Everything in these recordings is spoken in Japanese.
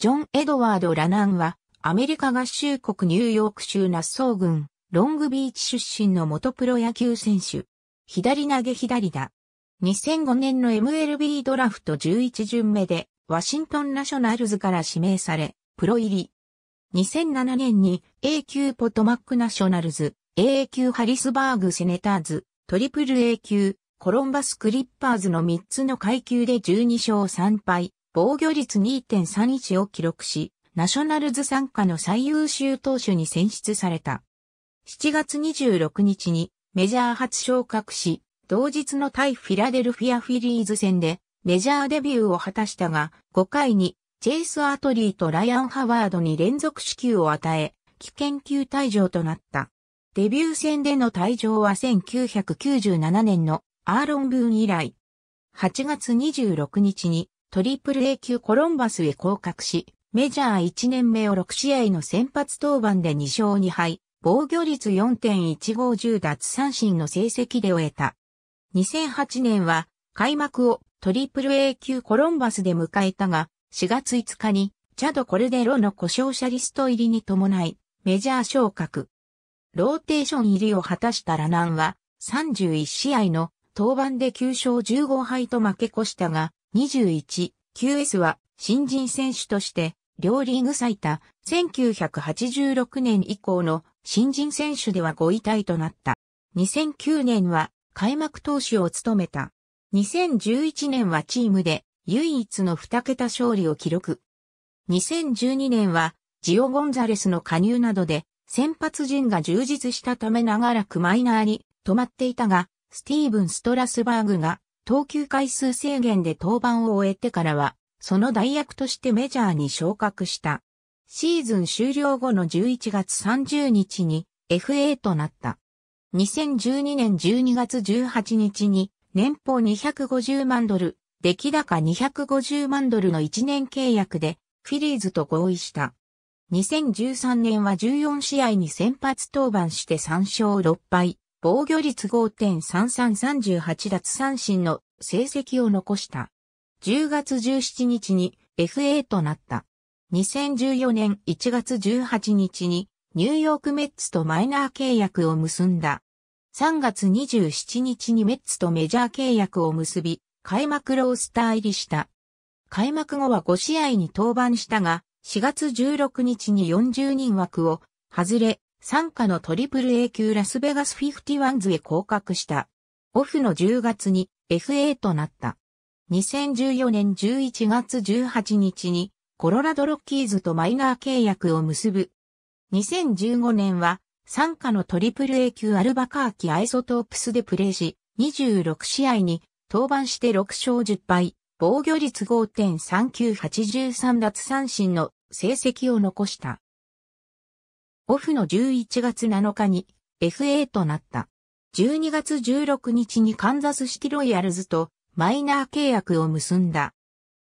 ジョン・エドワード・ラナンは、アメリカ合衆国ニューヨーク州ナッソー郡、ロングビーチ出身の元プロ野球選手。左投げ左打。2005年の MLB ドラフト11巡目で、ワシントンナショナルズから指名され、プロ入り。2007年に A 級ポトマックナショナルズ、A 級ハリスバーグセネターズ、トリプル A 級、コロンバスクリッパーズの3つの階級で12勝3敗、防御率2.31を記録し、ナショナルズ参加の最優秀投手に選出された。7月26日にメジャー初昇格し、同日の対フィラデルフィアフィリーズ戦でメジャーデビューを果たしたが、5回にチェイス・アートリーとライアン・ハワードに連続支給を与え、危険球退場となった。デビュー戦での退場は1997年のアーロン・ブーン以来、8月26日にトリプル A 級コロンバスへ降格し、メジャー1年目を6試合の先発登板で2勝2敗、防御率4.150奪三振の成績で終えた。2008年は開幕をトリプル A 級コロンバスで迎えたが、4月5日にチャド・コルデロの故障者リスト入りに伴い、メジャー昇格。ローテーション入りを果たしたラナンは、31試合の登板で9勝15敗と負け越したが、21、QS は新人選手として、両リーグ最多、1986年以降の新人選手では5位タイとなった。2009年は開幕投手を務めた。2011年はチームで唯一の2桁勝利を記録。2012年はジオ・ゴンザレスの加入などで先発陣が充実したため長らくマイナーに止まっていたが、スティーブン・ストラスバーグが投球回数制限で登板を終えてからは、その代役としてメジャーに昇格した。シーズン終了後の11月30日に FA となった。2012年12月18日に年俸250万ドル、出来高250万ドルの1年契約でフィリーズと合意した。2013年は14試合に先発登板して3勝6敗、防御率5.3338奪三振の成績を残した。10月17日に FA となった。2014年1月18日にニューヨークメッツとマイナー契約を結んだ。3月27日にメッツとメジャー契約を結び、開幕ロースター入りした。開幕後は5試合に登板したが、4月16日に40人枠を外れ、参加のトリプル A 級ラスベガス51ズへ降格した。オフの10月に FA となった。2014年11月18日にコロラドロッキーズとマイナー契約を結ぶ。2015年は参加のトリプル A 級アルバカーキアイソトープスでプレーし、26試合に登板して6勝10敗、防御率5.3983奪三振の成績を残した。オフの11月7日に FA となった。12月16日にカンザスシティロイヤルズとマイナー契約を結んだ。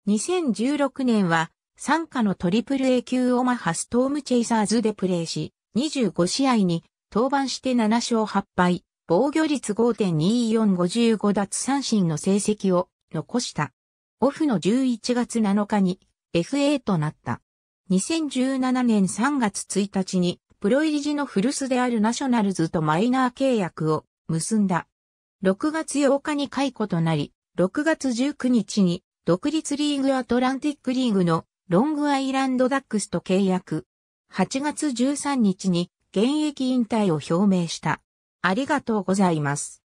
2016年は参加のトリプル A 級オマハストームチェイサーズでプレーし、25試合に登板して7勝8敗、防御率5.2455奪三振の成績を残した。オフの11月7日に FA となった。2017年3月1日にプロ入り時の古巣であるナショナルズとマイナー契約を結んだ。6月8日に解雇となり、6月19日に独立リーグアトランティックリーグのロングアイランドダックスと契約。8月13日に現役引退を表明した。ありがとうございます。